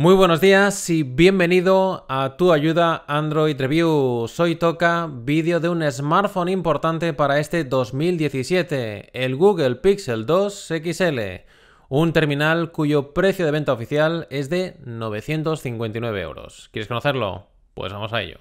Muy buenos días y bienvenido a Tu Ayuda Android Review. Soy Toca, vídeo de un smartphone importante para este 2017, el Google Pixel 2 XL, un terminal cuyo precio de venta oficial es de 959 euros. ¿Quieres conocerlo? Pues vamos a ello.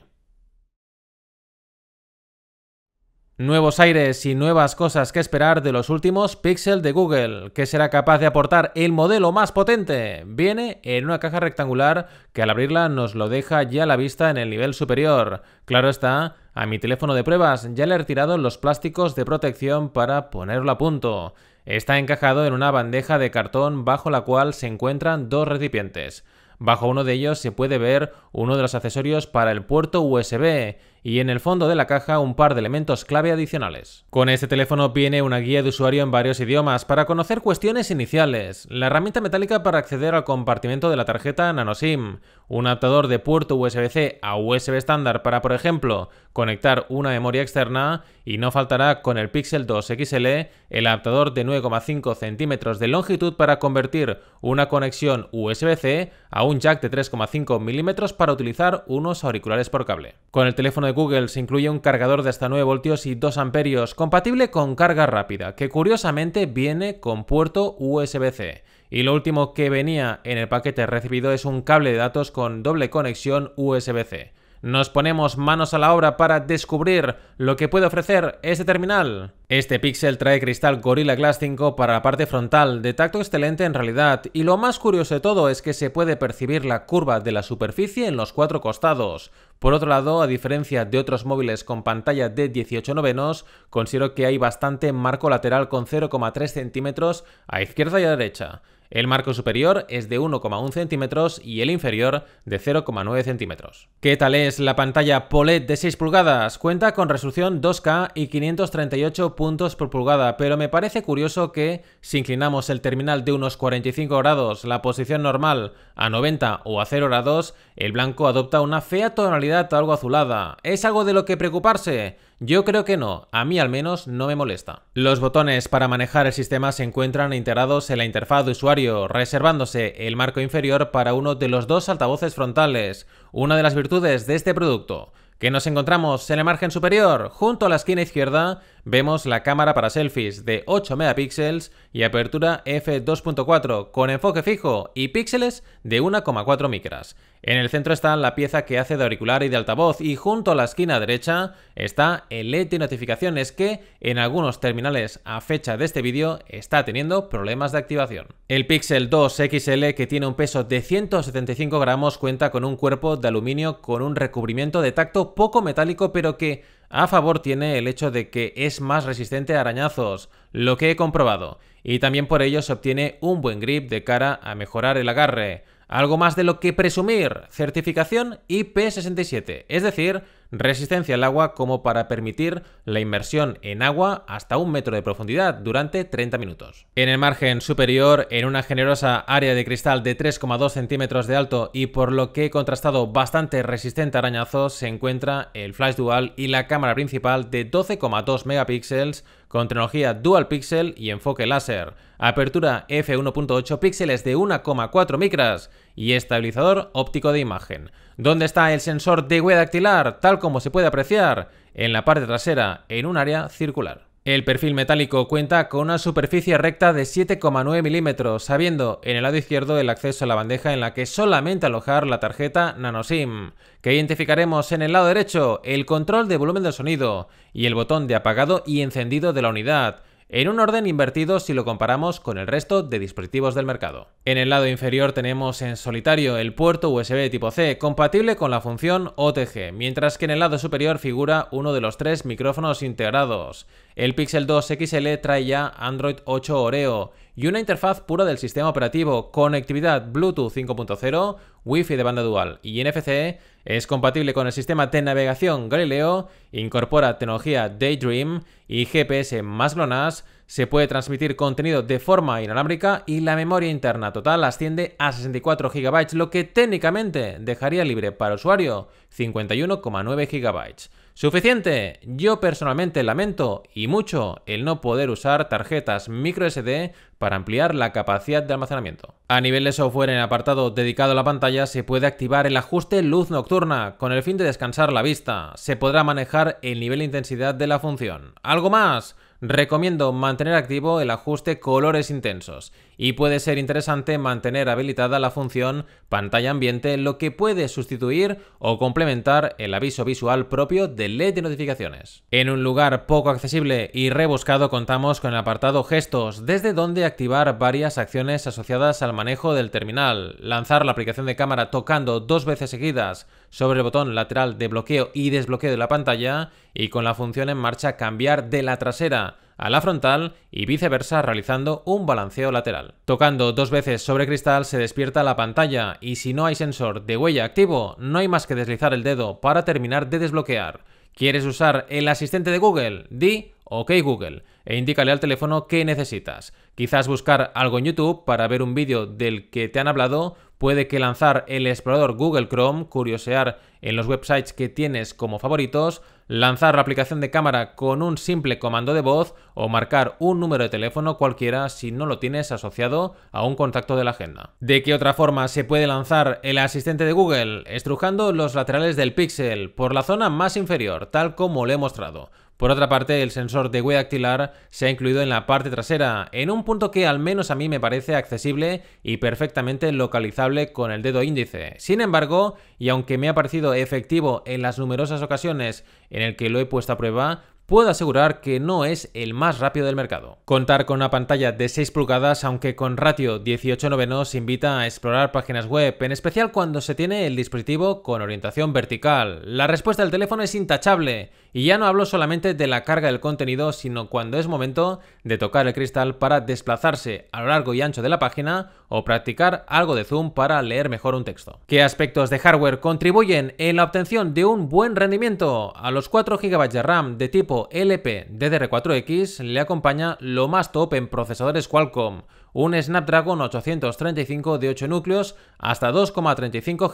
Nuevos aires y nuevas cosas que esperar de los últimos Pixel de Google, que será capaz de aportar el modelo más potente. Viene en una caja rectangular que al abrirla nos lo deja ya a la vista en el nivel superior. Claro está, a mi teléfono de pruebas ya le he retirado los plásticos de protección para ponerlo a punto. Está encajado en una bandeja de cartón bajo la cual se encuentran dos recipientes. Bajo uno de ellos se puede ver uno de los accesorios para el puerto USB y en el fondo de la caja un par de elementos clave adicionales. Con este teléfono viene una guía de usuario en varios idiomas para conocer cuestiones iniciales, la herramienta metálica para acceder al compartimento de la tarjeta nanoSIM, un adaptador de puerto USB-C a USB estándar para, por ejemplo, conectar una memoria externa y no faltará con el Pixel 2 XL el adaptador de 9,5 centímetros de longitud para convertir una conexión USB-C a un jack de 3,5 milímetros para utilizar unos auriculares por cable. Con el teléfono de Google se incluye un cargador de hasta 9 voltios y 2 amperios, compatible con carga rápida, que curiosamente viene con puerto USB-C. Y lo último que venía en el paquete recibido es un cable de datos con doble conexión USB-C. Nos ponemos manos a la obra para descubrir lo que puede ofrecer este terminal. Este Pixel trae cristal Gorilla Glass 5 para la parte frontal, de tacto excelente en realidad, y lo más curioso de todo es que se puede percibir la curva de la superficie en los cuatro costados. Por otro lado, a diferencia de otros móviles con pantalla de 18 novenos, considero que hay bastante marco lateral con 0,3 centímetros a izquierda y a derecha. El marco superior es de 1,1 centímetros y el inferior de 0,9 centímetros. ¿Qué tal es la pantalla Polet de 6 pulgadas? Cuenta con resolución 2K y 538 puntos por pulgada, pero me parece curioso que si inclinamos el terminal de unos 45 grados, la posición normal a 90 o a 0 grados, el blanco adopta una fea tonalidad algo azulada. ¿Es algo de lo que preocuparse? Yo creo que no, a mí al menos no me molesta. Los botones para manejar el sistema se encuentran integrados en la interfaz de usuario, reservándose el marco inferior para uno de los dos altavoces frontales, una de las virtudes de este producto, que nos encontramos en el margen superior, junto a la esquina izquierda, vemos la cámara para selfies de 8 megapíxeles y apertura f2.4 con enfoque fijo y píxeles de 1,4 micras. En el centro está la pieza que hace de auricular y de altavoz y junto a la esquina derecha está el LED de notificaciones que en algunos terminales a fecha de este vídeo está teniendo problemas de activación. El Pixel 2 XL que tiene un peso de 175 gramos cuenta con un cuerpo de aluminio con un recubrimiento de tacto poco metálico pero que a favor tiene el hecho de que es más resistente a arañazos, lo que he comprobado, y también por ello se obtiene un buen grip de cara a mejorar el agarre. Algo más de lo que presumir, certificación IP67, es decir, resistencia al agua como para permitir la inmersión en agua hasta un metro de profundidad durante 30 minutos. En el margen superior, en una generosa área de cristal de 3,2 centímetros de alto y por lo que he contrastado bastante resistente a arañazos, se encuentra el flash dual y la cámara principal de 12,2 megapíxeles con tecnología dual pixel y enfoque láser, apertura f1.8 píxeles de 1,4 micras y estabilizador óptico de imagen. ¿Dónde está el sensor de huella dactilar? Tal como se puede apreciar en la parte trasera, en un área circular. El perfil metálico cuenta con una superficie recta de 7,9 milímetros, sabiendo, en el lado izquierdo el acceso a la bandeja en la que solamente alojar la tarjeta NanoSIM, que identificaremos en el lado derecho el control de volumen del sonido y el botón de apagado y encendido de la unidad, en un orden invertido si lo comparamos con el resto de dispositivos del mercado. En el lado inferior tenemos en solitario el puerto USB tipo C compatible con la función OTG, mientras que en el lado superior figura uno de los tres micrófonos integrados. El Pixel 2 XL trae ya Android 8 Oreo y una interfaz pura del sistema operativo, conectividad Bluetooth 5.0, Wi-Fi de banda dual y NFC, es compatible con el sistema de navegación Galileo, incorpora tecnología Daydream y GPS más GLONASS se puede transmitir contenido de forma inalámbrica y la memoria interna total asciende a 64 GB, lo que técnicamente dejaría libre para usuario 51,9 GB. Suficiente. Yo personalmente lamento y mucho el no poder usar tarjetas microSD para ampliar la capacidad de almacenamiento. A nivel de software, en el apartado dedicado a la pantalla se puede activar el ajuste luz nocturna con el fin de descansar la vista. Se podrá manejar el nivel de intensidad de la función. ¿Algo más? recomiendo mantener activo el ajuste colores intensos y puede ser interesante mantener habilitada la función pantalla ambiente, lo que puede sustituir o complementar el aviso visual propio de LED de notificaciones. En un lugar poco accesible y rebuscado contamos con el apartado gestos, desde donde activar varias acciones asociadas al manejo del terminal, lanzar la aplicación de cámara tocando dos veces seguidas, sobre el botón lateral de bloqueo y desbloqueo de la pantalla y con la función en marcha cambiar de la trasera a la frontal y viceversa realizando un balanceo lateral. Tocando dos veces sobre cristal se despierta la pantalla y si no hay sensor de huella activo no hay más que deslizar el dedo para terminar de desbloquear. ¿Quieres usar el asistente de Google? Di OK Google e indícale al teléfono qué necesitas. Quizás buscar algo en YouTube para ver un vídeo del que te han hablado, puede que lanzar el explorador Google Chrome, curiosear en los websites que tienes como favoritos, lanzar la aplicación de cámara con un simple comando de voz o marcar un número de teléfono cualquiera si no lo tienes asociado a un contacto de la agenda. ¿De qué otra forma se puede lanzar el asistente de Google? Estrujando los laterales del píxel por la zona más inferior, tal como le he mostrado. Por otra parte, el sensor de huella dactilar se ha incluido en la parte trasera, en un punto que al menos a mí me parece accesible y perfectamente localizable con el dedo índice. Sin embargo, y aunque me ha parecido efectivo en las numerosas ocasiones en el que lo he puesto a prueba, puedo asegurar que no es el más rápido del mercado. Contar con una pantalla de 6 pulgadas, aunque con ratio 18 novenos, invita a explorar páginas web, en especial cuando se tiene el dispositivo con orientación vertical. La respuesta del teléfono es intachable, y ya no hablo solamente de la carga del contenido, sino cuando es momento de tocar el cristal para desplazarse a lo largo y ancho de la página o practicar algo de zoom para leer mejor un texto. ¿Qué aspectos de hardware contribuyen en la obtención de un buen rendimiento? A los 4 GB de RAM de tipo LP DDR4X le acompaña lo más top en procesadores Qualcomm, un Snapdragon 835 de 8 núcleos hasta 2,35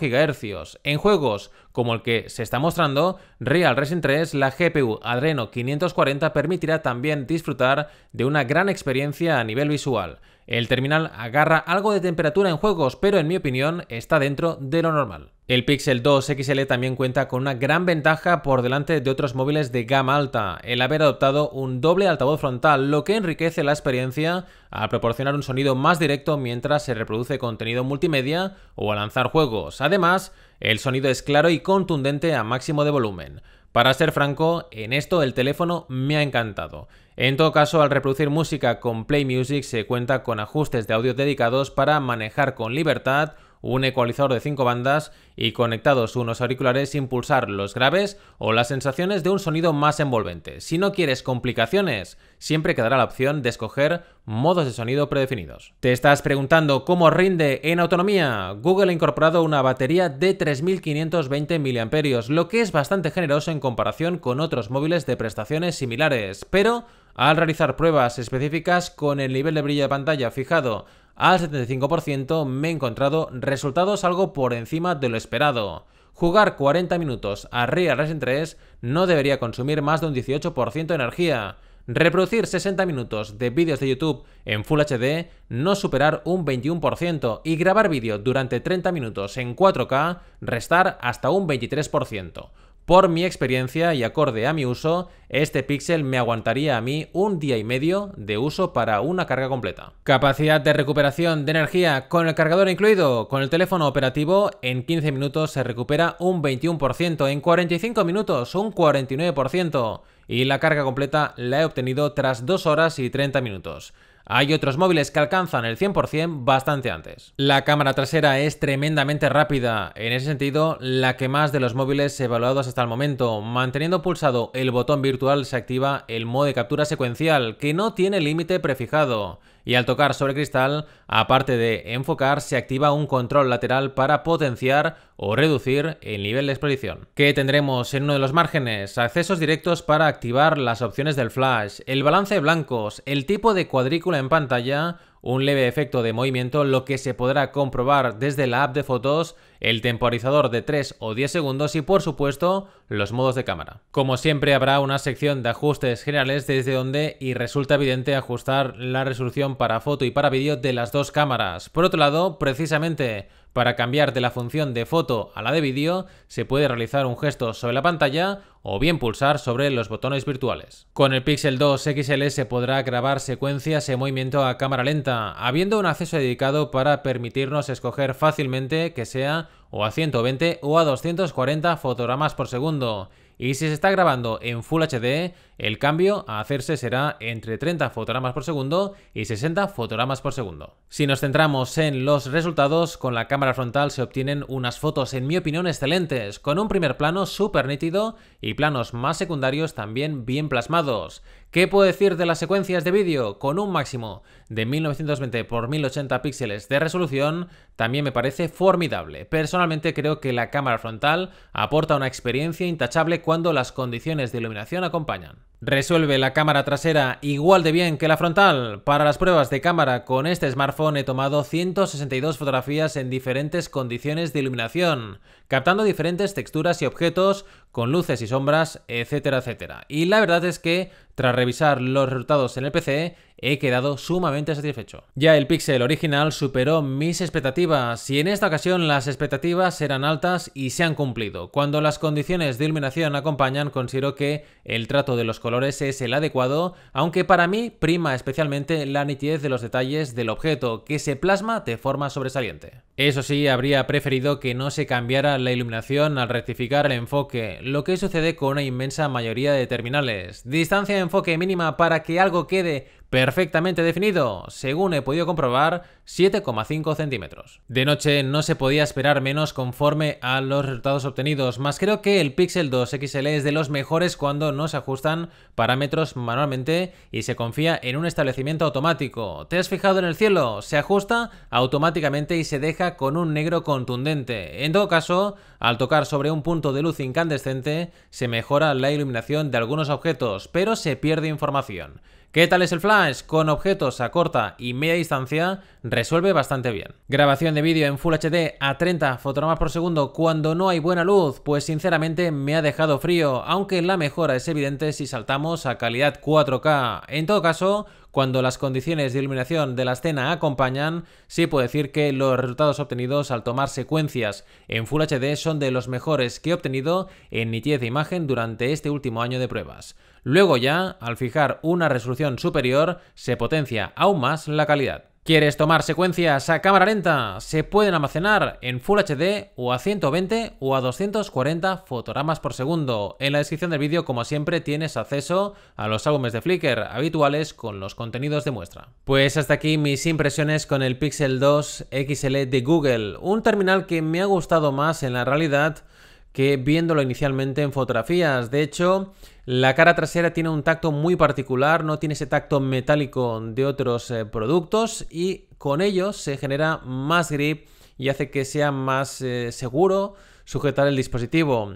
GHz. En juegos como el que se está mostrando, Real Racing 3, la GPU Adreno 540 permitirá también disfrutar de una gran experiencia a nivel visual. El terminal agarra algo de temperatura en juegos, pero en mi opinión está dentro de lo normal. El Pixel 2 XL también cuenta con una gran ventaja por delante de otros móviles de gama alta, el haber adoptado un doble altavoz frontal, lo que enriquece la experiencia al proporcionar un sonido más directo mientras se reproduce contenido multimedia o al lanzar juegos. Además, el sonido es claro y contundente a máximo de volumen. Para ser franco, en esto el teléfono me ha encantado. En todo caso, al reproducir música con Play Music se cuenta con ajustes de audio dedicados para manejar con libertad un ecualizador de cinco bandas y conectados unos auriculares impulsar los graves o las sensaciones de un sonido más envolvente. Si no quieres complicaciones, siempre quedará la opción de escoger modos de sonido predefinidos. ¿Te estás preguntando cómo rinde en autonomía? Google ha incorporado una batería de 3520 mAh, lo que es bastante generoso en comparación con otros móviles de prestaciones similares, pero al realizar pruebas específicas con el nivel de brillo de pantalla fijado al 75% me he encontrado resultados algo por encima de lo esperado. Jugar 40 minutos a Real Racing 3 no debería consumir más de un 18% de energía. Reproducir 60 minutos de vídeos de YouTube en Full HD no superar un 21% y grabar vídeo durante 30 minutos en 4K restar hasta un 23%. Por mi experiencia y acorde a mi uso, este Pixel me aguantaría a mí un día y medio de uso para una carga completa. Capacidad de recuperación de energía con el cargador incluido, con el teléfono operativo en 15 minutos se recupera un 21%, en 45 minutos un 49% y la carga completa la he obtenido tras 2 horas y 30 minutos. Hay otros móviles que alcanzan el 100% bastante antes. La cámara trasera es tremendamente rápida, en ese sentido la que más de los móviles evaluados hasta el momento. Manteniendo pulsado el botón virtual se activa el modo de captura secuencial, que no tiene límite prefijado y al tocar sobre cristal, aparte de enfocar, se activa un control lateral para potenciar o reducir el nivel de exposición. ¿Qué tendremos en uno de los márgenes? Accesos directos para activar las opciones del flash, el balance de blancos, el tipo de cuadrícula en pantalla un leve efecto de movimiento, lo que se podrá comprobar desde la app de fotos, el temporizador de 3 o 10 segundos y por supuesto los modos de cámara. Como siempre habrá una sección de ajustes generales desde donde y resulta evidente ajustar la resolución para foto y para vídeo de las dos cámaras. Por otro lado, precisamente para cambiar de la función de foto a la de vídeo, se puede realizar un gesto sobre la pantalla o bien pulsar sobre los botones virtuales. Con el Pixel 2 XL se podrá grabar secuencias en movimiento a cámara lenta, habiendo un acceso dedicado para permitirnos escoger fácilmente que sea o a 120 o a 240 fotogramas por segundo, y si se está grabando en Full HD, el cambio a hacerse será entre 30 fotogramas por segundo y 60 fotogramas por segundo. Si nos centramos en los resultados, con la cámara frontal se obtienen unas fotos en mi opinión excelentes, con un primer plano súper nítido y planos más secundarios también bien plasmados. ¿Qué puedo decir de las secuencias de vídeo? Con un máximo de 1920 x 1080 píxeles de resolución, también me parece formidable. Personalmente creo que la cámara frontal aporta una experiencia intachable cuando las condiciones de iluminación acompañan. Resuelve la cámara trasera igual de bien que la frontal. Para las pruebas de cámara con este smartphone he tomado 162 fotografías en diferentes condiciones de iluminación, captando diferentes texturas y objetos con luces y sombras, etcétera, etcétera. Y la verdad es que, tras revisar los resultados en el PC, he quedado sumamente satisfecho. Ya el Pixel original superó mis expectativas y en esta ocasión las expectativas eran altas y se han cumplido. Cuando las condiciones de iluminación acompañan, considero que el trato de los colores es el adecuado, aunque para mí prima especialmente la nitidez de los detalles del objeto, que se plasma de forma sobresaliente. Eso sí, habría preferido que no se cambiara la iluminación al rectificar el enfoque, lo que sucede con una inmensa mayoría de terminales. Distancia de enfoque mínima para que algo quede perfectamente definido, según he podido comprobar, 7,5 centímetros. De noche no se podía esperar menos conforme a los resultados obtenidos, más creo que el Pixel 2 XL es de los mejores cuando no se ajustan parámetros manualmente y se confía en un establecimiento automático. ¿Te has fijado en el cielo? Se ajusta automáticamente y se deja con un negro contundente. En todo caso, al tocar sobre un punto de luz incandescente, se mejora la iluminación de algunos objetos, pero se pierde información. ¿Qué tal es el flash? Con objetos a corta y media distancia resuelve bastante bien. Grabación de vídeo en Full HD a 30 fotogramas por segundo cuando no hay buena luz, pues sinceramente me ha dejado frío, aunque la mejora es evidente si saltamos a calidad 4K. En todo caso, cuando las condiciones de iluminación de la escena acompañan, sí puedo decir que los resultados obtenidos al tomar secuencias en Full HD son de los mejores que he obtenido en nitidez de imagen durante este último año de pruebas. Luego ya, al fijar una resolución superior, se potencia aún más la calidad. ¿Quieres tomar secuencias a cámara lenta? Se pueden almacenar en Full HD o a 120 o a 240 fotogramas por segundo. En la descripción del vídeo, como siempre, tienes acceso a los álbumes de Flickr habituales con los contenidos de muestra. Pues hasta aquí mis impresiones con el Pixel 2 XL de Google, un terminal que me ha gustado más en la realidad que viéndolo inicialmente en fotografías. De hecho, la cara trasera tiene un tacto muy particular, no tiene ese tacto metálico de otros eh, productos y con ello se genera más grip y hace que sea más eh, seguro sujetar el dispositivo.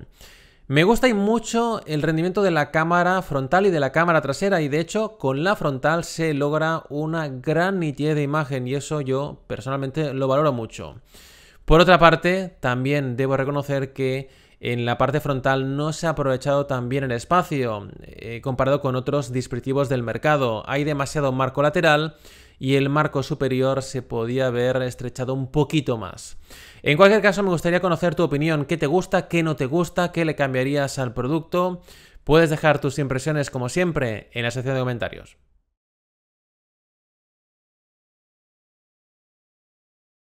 Me gusta y mucho el rendimiento de la cámara frontal y de la cámara trasera y de hecho con la frontal se logra una gran nitidez de imagen y eso yo personalmente lo valoro mucho. Por otra parte, también debo reconocer que en la parte frontal no se ha aprovechado tan bien el espacio eh, comparado con otros dispositivos del mercado. Hay demasiado marco lateral y el marco superior se podía haber estrechado un poquito más. En cualquier caso, me gustaría conocer tu opinión, qué te gusta, qué no te gusta, qué le cambiarías al producto. Puedes dejar tus impresiones como siempre en la sección de comentarios.